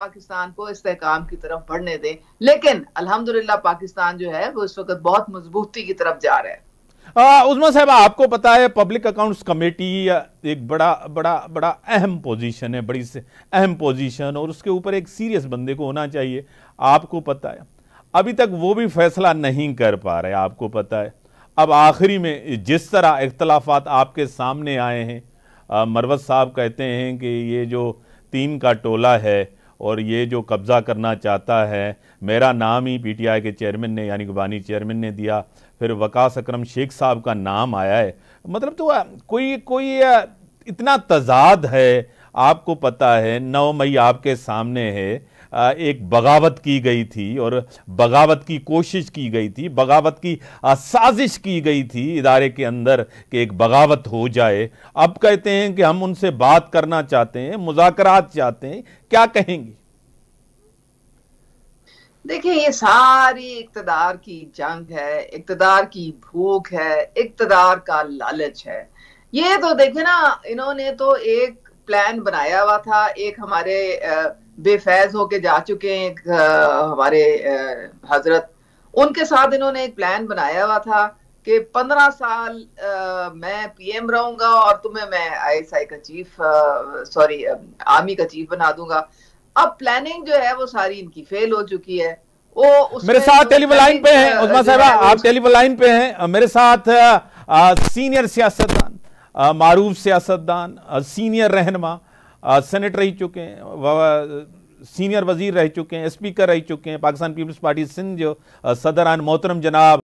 पाकिस्तान को इसकाम की तरफ बढ़ने दें लेकिन अल्हम्दुलिल्लाह पाकिस्तान जो है वो इस वक्त बहुत मजबूती की तरफ जा रहा है उजमा साहब आपको पता है पब्लिक अकाउंट्स कमेटी एक बड़ा बड़ा बड़ा अहम पोजीशन है बड़ी से अहम पोजीशन और उसके ऊपर एक सीरियस बंदे को होना चाहिए आपको पता है अभी तक वो भी फैसला नहीं कर पा रहे आपको पता है अब आखिरी में जिस तरह इख्तलाफात आपके सामने आए हैं मरवत साहब कहते हैं कि ये जो तीन का टोला है और ये जो कब्ज़ा करना चाहता है मेरा नाम ही पीटीआई के चेयरमैन ने यानी गुबानी चेयरमैन ने दिया फिर वकास अक्रम शेख साहब का नाम आया है मतलब तो कोई कोई इतना तजाद है आपको पता है नौ मई आपके सामने है एक बगावत की गई थी और बगावत की कोशिश की गई थी बगावत की साजिश की गई थी इदारे के अंदर कि एक बगावत हो जाए अब कहते हैं कि हम उनसे बात करना चाहते हैं मुजाकरात चाहते हैं क्या कहेंगे देखिए ये सारी इकतदार की जंग है इकतदार की भूख है इकतदार का लालच है ये तो देखे ना इन्होंने तो एक प्लान बनाया हुआ था एक हमारे बेफैज होके जा चुके हैं एक हमारे हजरत उनके साथ इन्होंने एक प्लान बनाया हुआ था कि पंद्रह साल आ, मैं पीएम रहूंगा और तुम्हें मैं आईएसआई का चीफ सॉरी आर्मी का चीफ बना दूंगा अब प्लानिंग जो है वो सारी इनकी फेल हो चुकी है वो मेरे साथ टेलीफोन लाइन पे हैं उजमा साहब आप टेलीफोन लाइन पे हैं मेरे साथ आ, सीनियर सियासतदान मारूफ सियासतदान सीनियर रहनमा सेनेट रह चुके हैं सीनियर वजीर रह चुके हैं स्पीकर रह चुके हैं पाकिस्तान पीपल्स पार्टी सिंध जो सदरान मोहतरम जनाब